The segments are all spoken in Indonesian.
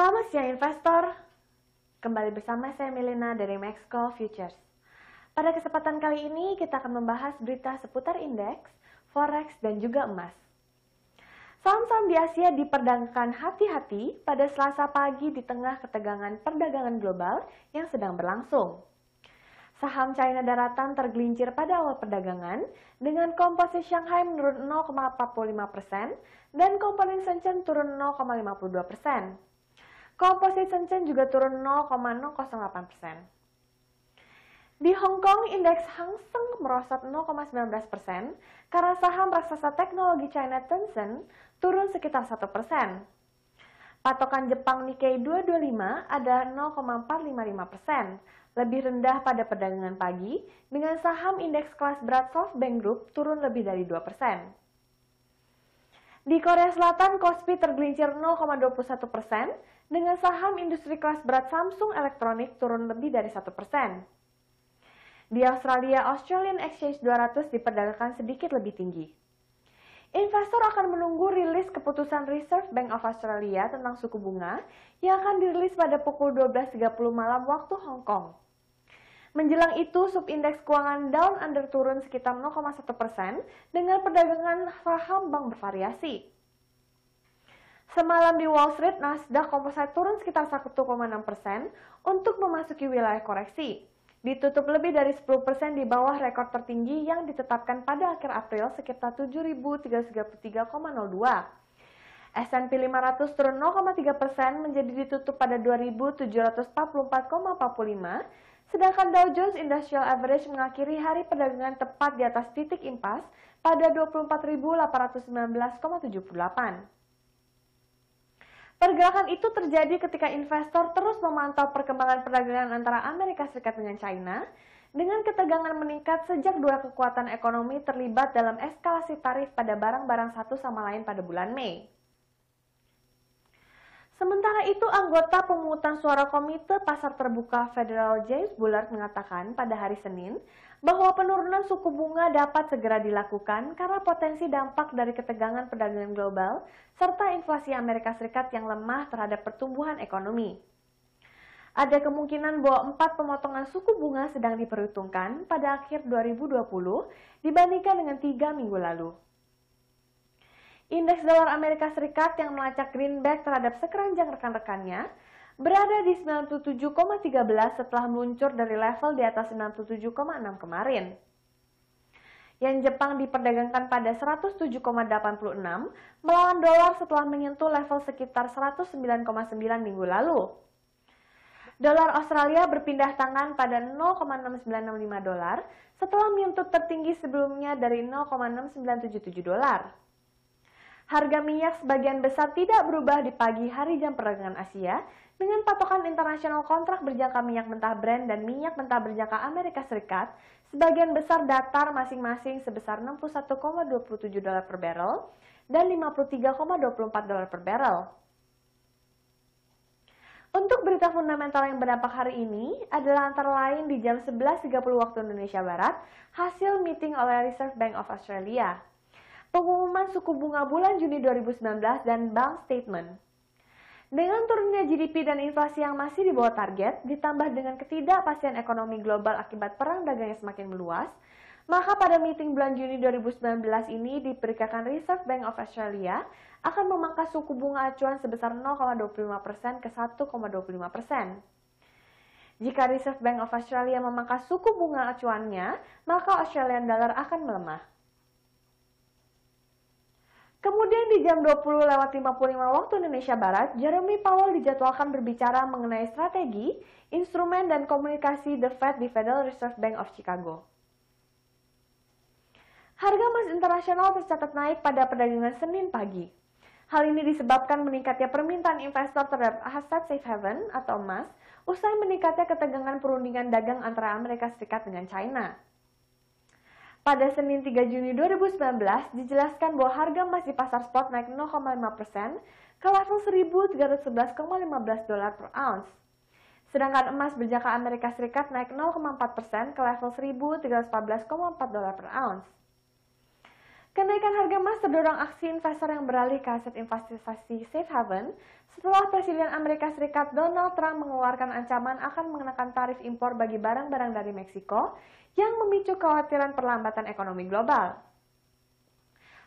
Selamat siang investor. Kembali bersama saya Milena dari Maxco Futures. Pada kesempatan kali ini kita akan membahas berita seputar indeks, forex dan juga emas. Saham-saham di Asia diperdagangkan hati-hati pada Selasa pagi di tengah ketegangan perdagangan global yang sedang berlangsung. Saham China daratan tergelincir pada awal perdagangan dengan komposisi Shanghai menurun 0,45% dan komponen Shenzhen turun 0,52%. Komposisi Shenzhen juga turun 0,008%. Di Hong Kong, indeks Hang Seng merosot 0,19% karena saham raksasa teknologi China Tencent turun sekitar 1%. Patokan Jepang Nikkei 225 ada 0,455%, persen, lebih rendah pada perdagangan pagi dengan saham indeks kelas berat SoftBank Group turun lebih dari 2%. persen. Di Korea Selatan, Kospi tergelincir 0,21 persen, dengan saham industri kelas berat Samsung Electronic turun lebih dari 1 persen. Di Australia, Australian Exchange 200 diperdagangkan sedikit lebih tinggi. Investor akan menunggu rilis keputusan Reserve Bank of Australia tentang suku bunga yang akan dirilis pada pukul 12.30 malam waktu Hong Kong. Menjelang itu, subindeks keuangan Down Under turun sekitar 0,1 persen dengan perdagangan saham bank bervariasi. Semalam di Wall Street, Nasdaq Komposit turun sekitar 1,6 persen untuk memasuki wilayah koreksi. Ditutup lebih dari 10 persen di bawah rekor tertinggi yang ditetapkan pada akhir April sekitar 7.333,02. S&P 500 turun 0,3 persen menjadi ditutup pada 2.744,45 Sedangkan Dow Jones Industrial Average mengakhiri hari perdagangan tepat di atas titik impas pada 24.819,78. Pergerakan itu terjadi ketika investor terus memantau perkembangan perdagangan antara Amerika Serikat dengan China dengan ketegangan meningkat sejak dua kekuatan ekonomi terlibat dalam eskalasi tarif pada barang-barang satu sama lain pada bulan Mei. Sementara itu, anggota pemungutan suara Komite Pasar Terbuka Federal James Bullard mengatakan pada hari Senin bahwa penurunan suku bunga dapat segera dilakukan karena potensi dampak dari ketegangan perdagangan global serta inflasi Amerika Serikat yang lemah terhadap pertumbuhan ekonomi. Ada kemungkinan bahwa empat pemotongan suku bunga sedang diperhitungkan pada akhir 2020 dibandingkan dengan tiga minggu lalu. Indeks dolar Amerika Serikat yang melacak greenback terhadap sekeranjang rekan-rekannya berada di 97,13 setelah meluncur dari level di atas 97,6 kemarin. Yang Jepang diperdagangkan pada 107,86 melawan dolar setelah menyentuh level sekitar 109,9 minggu lalu. Dolar Australia berpindah tangan pada 0,6965 dolar setelah menyentuh tertinggi sebelumnya dari 0,6977 dolar. Harga minyak sebagian besar tidak berubah di pagi hari jam perdagangan Asia dengan patokan internasional kontrak berjangka minyak mentah Brent dan minyak mentah berjangka Amerika Serikat sebagian besar datar masing-masing sebesar 61,27 dolar per barrel dan 53,24 dolar per barrel. Untuk berita fundamental yang berdampak hari ini adalah antara lain di jam 11.30 waktu Indonesia Barat hasil meeting oleh Reserve Bank of Australia pengumuman suku bunga bulan Juni 2019 dan bank statement. Dengan turunnya GDP dan inflasi yang masih di bawah target, ditambah dengan ketidakpastian ekonomi global akibat perang dagang yang semakin meluas, maka pada meeting bulan Juni 2019 ini diperkirakan Reserve Bank of Australia akan memangkas suku bunga acuan sebesar 0,25% ke 1,25%. Jika Reserve Bank of Australia memangkas suku bunga acuannya, maka Australian dollar akan melemah. Kemudian di jam 20 lewat 55 waktu Indonesia Barat, Jeremy Powell dijadwalkan berbicara mengenai strategi, instrumen, dan komunikasi The Fed di Federal Reserve Bank of Chicago. Harga emas internasional tercatat naik pada perdagangan Senin pagi. Hal ini disebabkan meningkatnya permintaan investor terhadap aset safe haven atau emas, usai meningkatnya ketegangan perundingan dagang antara Amerika Serikat dengan China. Pada Senin 3 Juni 2019 dijelaskan bahwa harga emas di pasar spot naik 0,5% ke level 1.311,15 dolar per ounce. Sedangkan emas berjangka Amerika Serikat naik 0,4% ke level 1.314,4 dolar per ounce. Kenaikan harga emas terdorong aksi investor yang beralih ke aset investasi safe haven setelah Presiden Amerika Serikat Donald Trump mengeluarkan ancaman akan mengenakan tarif impor bagi barang-barang dari Meksiko yang memicu kekhawatiran perlambatan ekonomi global.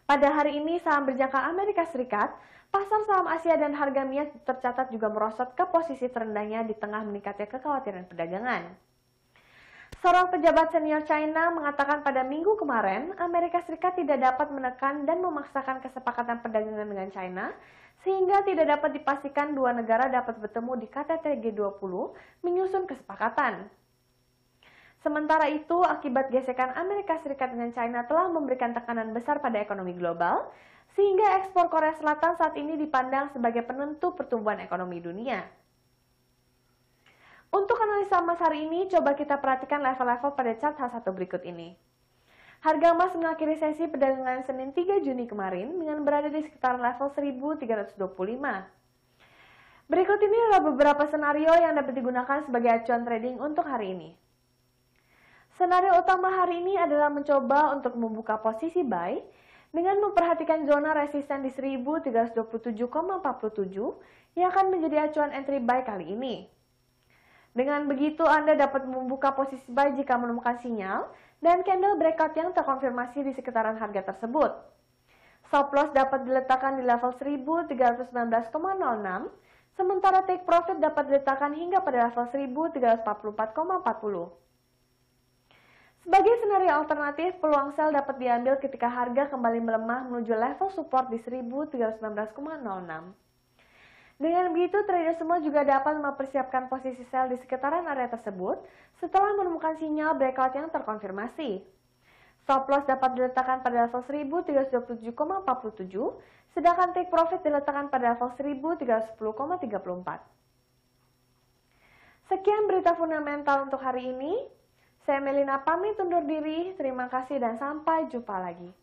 Pada hari ini saham berjangka Amerika Serikat, pasar saham Asia dan harga minyak tercatat juga merosot ke posisi terendahnya di tengah meningkatnya kekhawatiran perdagangan. Seorang pejabat senior China mengatakan pada minggu kemarin, Amerika Serikat tidak dapat menekan dan memaksakan kesepakatan perdagangan dengan China, sehingga tidak dapat dipastikan dua negara dapat bertemu di KTT G20 menyusun kesepakatan. Sementara itu, akibat gesekan Amerika Serikat dengan China telah memberikan tekanan besar pada ekonomi global, sehingga ekspor Korea Selatan saat ini dipandang sebagai penentu pertumbuhan ekonomi dunia. Untuk analisa emas hari ini, coba kita perhatikan level-level pada chart H1 berikut ini. Harga emas mengakhiri sesi perdagangan Senin 3 Juni kemarin dengan berada di sekitar level 1325. Berikut ini adalah beberapa senario yang dapat digunakan sebagai acuan trading untuk hari ini. Senario utama hari ini adalah mencoba untuk membuka posisi buy dengan memperhatikan zona resisten di 1327,47 yang akan menjadi acuan entry buy kali ini. Dengan begitu, Anda dapat membuka posisi buy jika menemukan sinyal dan candle breakout yang terkonfirmasi di sekitaran harga tersebut. Stop loss dapat diletakkan di level 1319,06, sementara take profit dapat diletakkan hingga pada level 1344,40. Sebagai senario alternatif, peluang sell dapat diambil ketika harga kembali melemah menuju level support di 1319,06. Dengan begitu, trader semua juga dapat mempersiapkan posisi sell di sekitaran area tersebut setelah menemukan sinyal breakout yang terkonfirmasi. Stop loss dapat diletakkan pada level 1327,47, sedangkan take profit diletakkan pada level 1310,34. Sekian berita fundamental untuk hari ini. Saya Melina pamit undur diri, terima kasih dan sampai jumpa lagi.